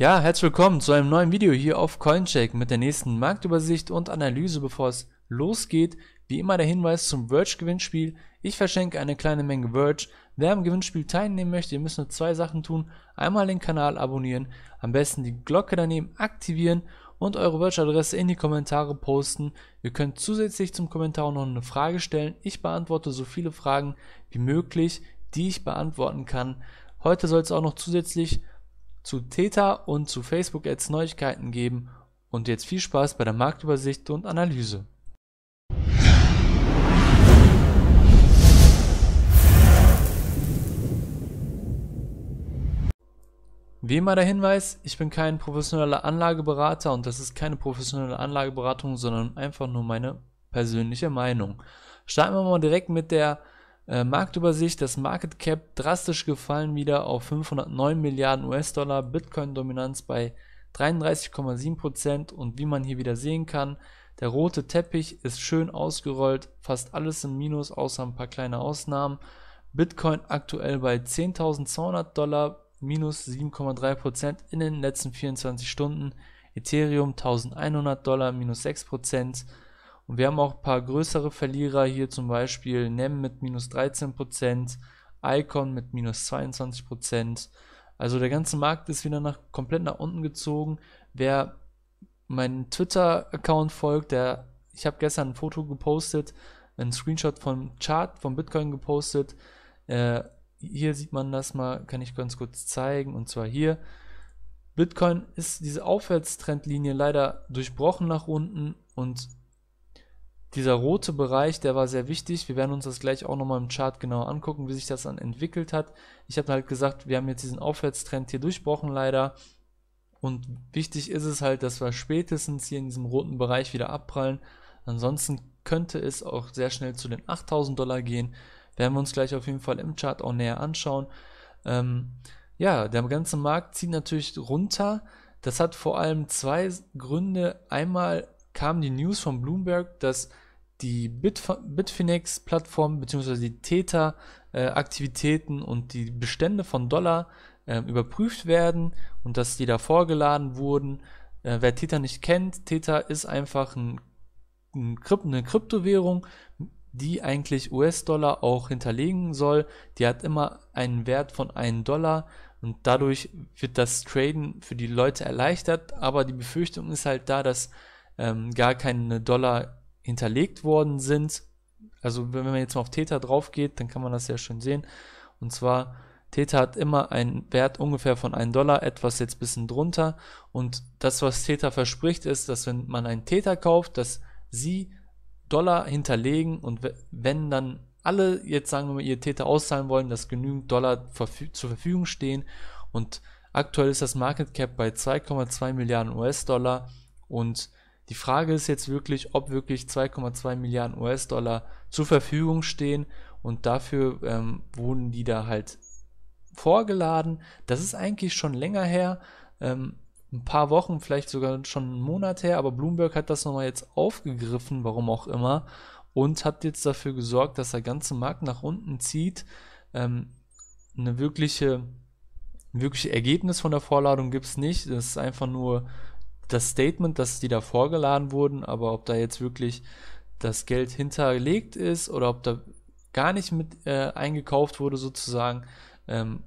Ja, herzlich willkommen zu einem neuen Video hier auf Coincheck mit der nächsten Marktübersicht und Analyse, bevor es losgeht. Wie immer der Hinweis zum Verge-Gewinnspiel. Ich verschenke eine kleine Menge Verge. Wer am Gewinnspiel teilnehmen möchte, ihr müsst nur zwei Sachen tun. Einmal den Kanal abonnieren, am besten die Glocke daneben aktivieren und eure Verge-Adresse in die Kommentare posten. Ihr könnt zusätzlich zum Kommentar noch eine Frage stellen. Ich beantworte so viele Fragen wie möglich, die ich beantworten kann. Heute soll es auch noch zusätzlich zu Theta und zu Facebook Ads Neuigkeiten geben und jetzt viel Spaß bei der Marktübersicht und Analyse. Wie immer der Hinweis, ich bin kein professioneller Anlageberater und das ist keine professionelle Anlageberatung, sondern einfach nur meine persönliche Meinung. Starten wir mal direkt mit der äh, Marktübersicht, das Market Cap drastisch gefallen wieder auf 509 Milliarden US-Dollar, Bitcoin-Dominanz bei 33,7% und wie man hier wieder sehen kann, der rote Teppich ist schön ausgerollt, fast alles im Minus, außer ein paar kleine Ausnahmen. Bitcoin aktuell bei 10.200 Dollar, minus 7,3% in den letzten 24 Stunden. Ethereum 1.100 Dollar, minus 6%. Und wir haben auch ein paar größere Verlierer hier, zum Beispiel NEM mit minus 13%, Icon mit minus 22%. Also der ganze Markt ist wieder nach, komplett nach unten gezogen. Wer meinen Twitter-Account folgt, der ich habe gestern ein Foto gepostet, ein Screenshot vom Chart von Bitcoin gepostet. Äh, hier sieht man das mal, kann ich ganz kurz zeigen. Und zwar hier. Bitcoin ist diese Aufwärtstrendlinie leider durchbrochen nach unten und dieser rote Bereich, der war sehr wichtig. Wir werden uns das gleich auch nochmal im Chart genau angucken, wie sich das dann entwickelt hat. Ich habe halt gesagt, wir haben jetzt diesen Aufwärtstrend hier durchbrochen leider. Und wichtig ist es halt, dass wir spätestens hier in diesem roten Bereich wieder abprallen. Ansonsten könnte es auch sehr schnell zu den 8000 Dollar gehen. Werden wir uns gleich auf jeden Fall im Chart auch näher anschauen. Ähm, ja, der ganze Markt zieht natürlich runter. Das hat vor allem zwei Gründe. Einmal kam die News von Bloomberg, dass die Bitf Bitfinex-Plattform bzw. die Täter-Aktivitäten äh, und die Bestände von Dollar äh, überprüft werden und dass die da vorgeladen wurden. Äh, wer Täter nicht kennt, Täter ist einfach ein, ein Krypt eine Kryptowährung, die eigentlich US-Dollar auch hinterlegen soll. Die hat immer einen Wert von 1 Dollar und dadurch wird das Traden für die Leute erleichtert. Aber die Befürchtung ist halt da, dass ähm, gar keine Dollar hinterlegt worden sind. Also wenn man jetzt mal auf Theta drauf geht, dann kann man das sehr schön sehen. Und zwar, Theta hat immer einen Wert ungefähr von 1 Dollar, etwas jetzt ein bisschen drunter. Und das, was Theta verspricht, ist, dass wenn man einen Theta kauft, dass sie Dollar hinterlegen und wenn dann alle jetzt sagen wir ihr Täter auszahlen wollen, dass genügend Dollar verfü zur Verfügung stehen und aktuell ist das Market Cap bei 2,2 Milliarden US-Dollar und die Frage ist jetzt wirklich, ob wirklich 2,2 Milliarden US-Dollar zur Verfügung stehen und dafür ähm, wurden die da halt vorgeladen. Das ist eigentlich schon länger her, ähm, ein paar Wochen, vielleicht sogar schon einen Monat her, aber Bloomberg hat das nochmal jetzt aufgegriffen, warum auch immer, und hat jetzt dafür gesorgt, dass der ganze Markt nach unten zieht. Ähm, eine wirkliche, wirkliche Ergebnis von der Vorladung gibt es nicht. Das ist einfach nur das Statement, dass die da vorgeladen wurden, aber ob da jetzt wirklich das Geld hinterlegt ist oder ob da gar nicht mit äh, eingekauft wurde sozusagen, ähm,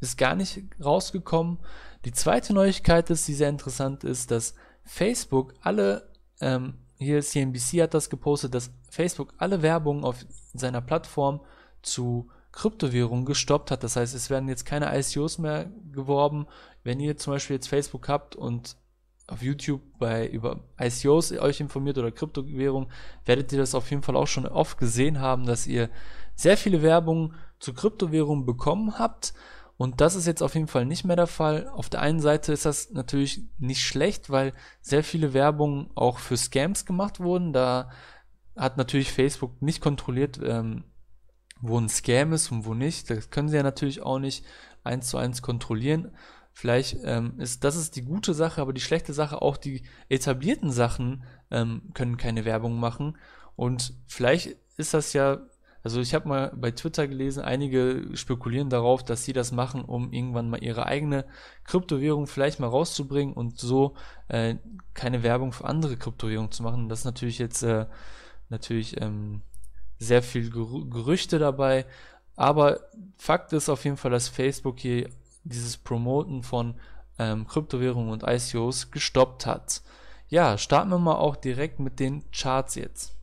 ist gar nicht rausgekommen. Die zweite Neuigkeit ist, die sehr interessant ist, dass Facebook alle, ähm, hier CNBC hat das gepostet, dass Facebook alle Werbung auf seiner Plattform zu Kryptowährungen gestoppt hat. Das heißt, es werden jetzt keine ICOs mehr geworben. Wenn ihr zum Beispiel jetzt Facebook habt und auf YouTube bei über ICOs euch informiert oder Kryptowährung, werdet ihr das auf jeden Fall auch schon oft gesehen haben, dass ihr sehr viele Werbungen zu Kryptowährungen bekommen habt. Und das ist jetzt auf jeden Fall nicht mehr der Fall. Auf der einen Seite ist das natürlich nicht schlecht, weil sehr viele Werbungen auch für Scams gemacht wurden. Da hat natürlich Facebook nicht kontrolliert, ähm, wo ein Scam ist und wo nicht. Das können sie ja natürlich auch nicht eins zu eins kontrollieren. Vielleicht ähm, ist das ist die gute Sache, aber die schlechte Sache auch die etablierten Sachen ähm, können keine Werbung machen und vielleicht ist das ja also ich habe mal bei Twitter gelesen, einige spekulieren darauf, dass sie das machen, um irgendwann mal ihre eigene Kryptowährung vielleicht mal rauszubringen und so äh, keine Werbung für andere Kryptowährungen zu machen. Das ist natürlich jetzt äh, natürlich ähm, sehr viel Gerüchte dabei. Aber Fakt ist auf jeden Fall, dass Facebook hier dieses Promoten von ähm, Kryptowährungen und ICOs gestoppt hat. Ja, starten wir mal auch direkt mit den Charts jetzt.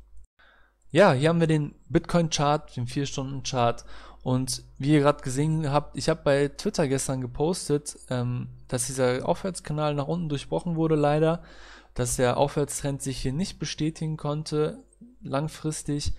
Ja, hier haben wir den Bitcoin-Chart, den 4-Stunden-Chart. Und wie ihr gerade gesehen habt, ich habe bei Twitter gestern gepostet, ähm, dass dieser Aufwärtskanal nach unten durchbrochen wurde, leider. Dass der Aufwärtstrend sich hier nicht bestätigen konnte, langfristig.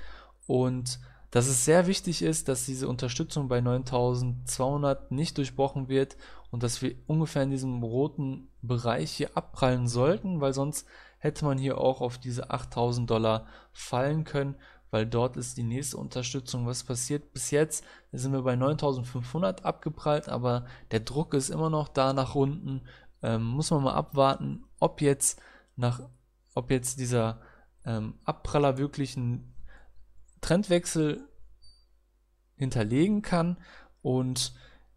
Und dass es sehr wichtig ist, dass diese Unterstützung bei 9200 nicht durchbrochen wird und dass wir ungefähr in diesem roten Bereich hier abprallen sollten, weil sonst hätte man hier auch auf diese 8000 Dollar fallen können, weil dort ist die nächste Unterstützung. Was passiert bis jetzt? Sind wir bei 9500 abgeprallt, aber der Druck ist immer noch da nach unten. Ähm, muss man mal abwarten, ob jetzt nach, ob jetzt dieser ähm, Abpraller wirklich ein Trendwechsel hinterlegen kann und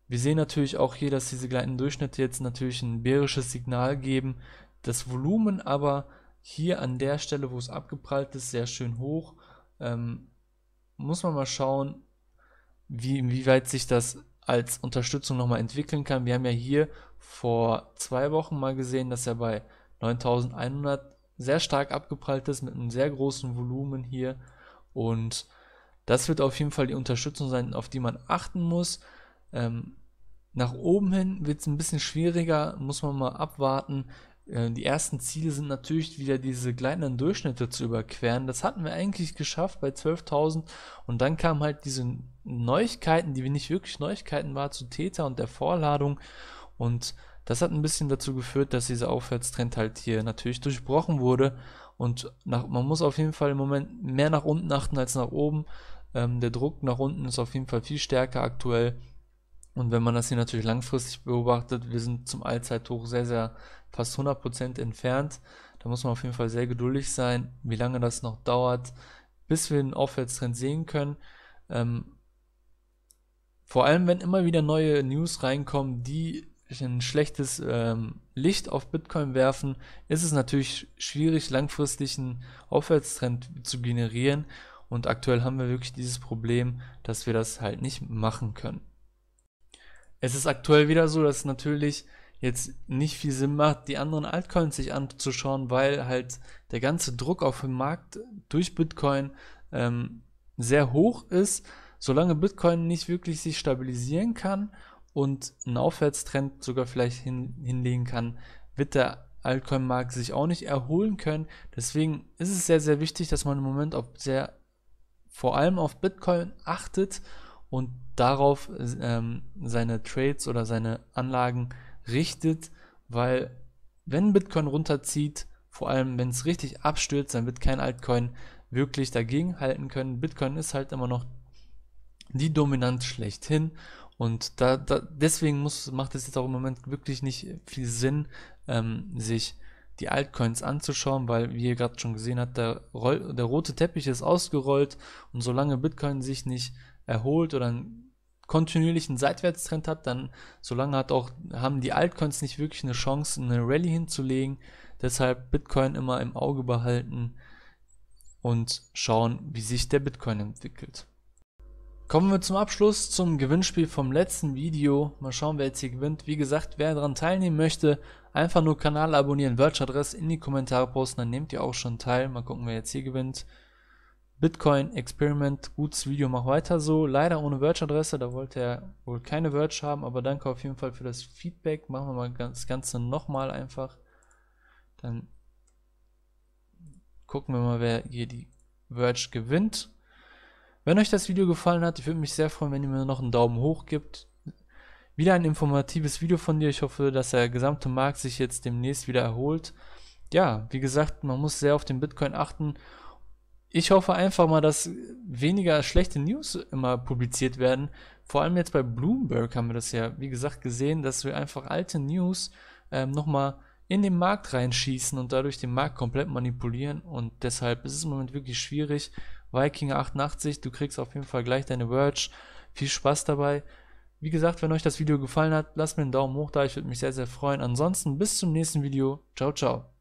wir sehen natürlich auch hier, dass diese gleitenden Durchschnitte jetzt natürlich ein bärisches Signal geben. Das Volumen aber hier an der Stelle, wo es abgeprallt ist, sehr schön hoch. Ähm, muss man mal schauen, wie, inwieweit sich das als Unterstützung nochmal entwickeln kann. Wir haben ja hier vor zwei Wochen mal gesehen, dass er bei 9100 sehr stark abgeprallt ist mit einem sehr großen Volumen hier. Und das wird auf jeden Fall die Unterstützung sein, auf die man achten muss. Ähm, nach oben hin wird es ein bisschen schwieriger, muss man mal abwarten. Ähm, die ersten Ziele sind natürlich wieder diese gleitenden Durchschnitte zu überqueren. Das hatten wir eigentlich geschafft bei 12.000 und dann kamen halt diese Neuigkeiten, die wir nicht wirklich Neuigkeiten waren, zu Täter und der Vorladung und das hat ein bisschen dazu geführt, dass dieser Aufwärtstrend halt hier natürlich durchbrochen wurde und nach, man muss auf jeden Fall im Moment mehr nach unten achten als nach oben. Ähm, der Druck nach unten ist auf jeden Fall viel stärker aktuell. Und wenn man das hier natürlich langfristig beobachtet, wir sind zum Allzeithoch sehr, sehr fast 100% entfernt. Da muss man auf jeden Fall sehr geduldig sein, wie lange das noch dauert, bis wir den Aufwärtstrend sehen können. Ähm, vor allem, wenn immer wieder neue News reinkommen, die ein schlechtes ähm, Licht auf Bitcoin werfen, ist es natürlich schwierig, langfristig einen Aufwärtstrend zu generieren. Und aktuell haben wir wirklich dieses Problem, dass wir das halt nicht machen können. Es ist aktuell wieder so, dass natürlich jetzt nicht viel Sinn macht, die anderen Altcoins sich anzuschauen, weil halt der ganze Druck auf dem Markt durch Bitcoin ähm, sehr hoch ist. Solange Bitcoin nicht wirklich sich stabilisieren kann und einen Aufwärtstrend sogar vielleicht hin, hinlegen kann, wird der Altcoin-Markt sich auch nicht erholen können. Deswegen ist es sehr, sehr wichtig, dass man im Moment auf sehr, vor allem auf Bitcoin achtet und darauf ähm, seine Trades oder seine Anlagen richtet, weil wenn Bitcoin runterzieht, vor allem wenn es richtig abstürzt, dann wird kein Altcoin wirklich dagegen halten können. Bitcoin ist halt immer noch die Dominanz schlechthin und da, da deswegen muss, macht es jetzt auch im Moment wirklich nicht viel Sinn, ähm, sich die Altcoins anzuschauen, weil wie ihr gerade schon gesehen habt, der, Roll, der rote Teppich ist ausgerollt und solange Bitcoin sich nicht erholt oder einen kontinuierlichen Seitwärtstrend hat, dann solange hat auch, haben die Altcoins nicht wirklich eine Chance, eine Rallye hinzulegen. Deshalb Bitcoin immer im Auge behalten und schauen, wie sich der Bitcoin entwickelt. Kommen wir zum Abschluss zum Gewinnspiel vom letzten Video. Mal schauen, wer jetzt hier gewinnt. Wie gesagt, wer daran teilnehmen möchte, einfach nur Kanal abonnieren, Wörtschadress in die Kommentare posten, dann nehmt ihr auch schon teil. Mal gucken, wer jetzt hier gewinnt. Bitcoin Experiment, gutes Video, mach weiter so. Leider ohne Wörtschadresse, da wollte er wohl keine Wörtsch haben, aber danke auf jeden Fall für das Feedback. Machen wir mal das Ganze nochmal einfach. Dann gucken wir mal, wer hier die Wörtsch gewinnt. Wenn euch das Video gefallen hat, ich würde mich sehr freuen, wenn ihr mir noch einen Daumen hoch gibt. Wieder ein informatives Video von dir. Ich hoffe, dass der gesamte Markt sich jetzt demnächst wieder erholt. Ja, wie gesagt, man muss sehr auf den Bitcoin achten. Ich hoffe einfach mal, dass weniger schlechte News immer publiziert werden. Vor allem jetzt bei Bloomberg haben wir das ja, wie gesagt, gesehen, dass wir einfach alte News ähm, nochmal in den Markt reinschießen und dadurch den Markt komplett manipulieren. Und deshalb ist es im Moment wirklich schwierig. Vikinger 88. Du kriegst auf jeden Fall gleich deine Verge. Viel Spaß dabei. Wie gesagt, wenn euch das Video gefallen hat, lasst mir einen Daumen hoch da. Ich würde mich sehr, sehr freuen. Ansonsten bis zum nächsten Video. Ciao, ciao.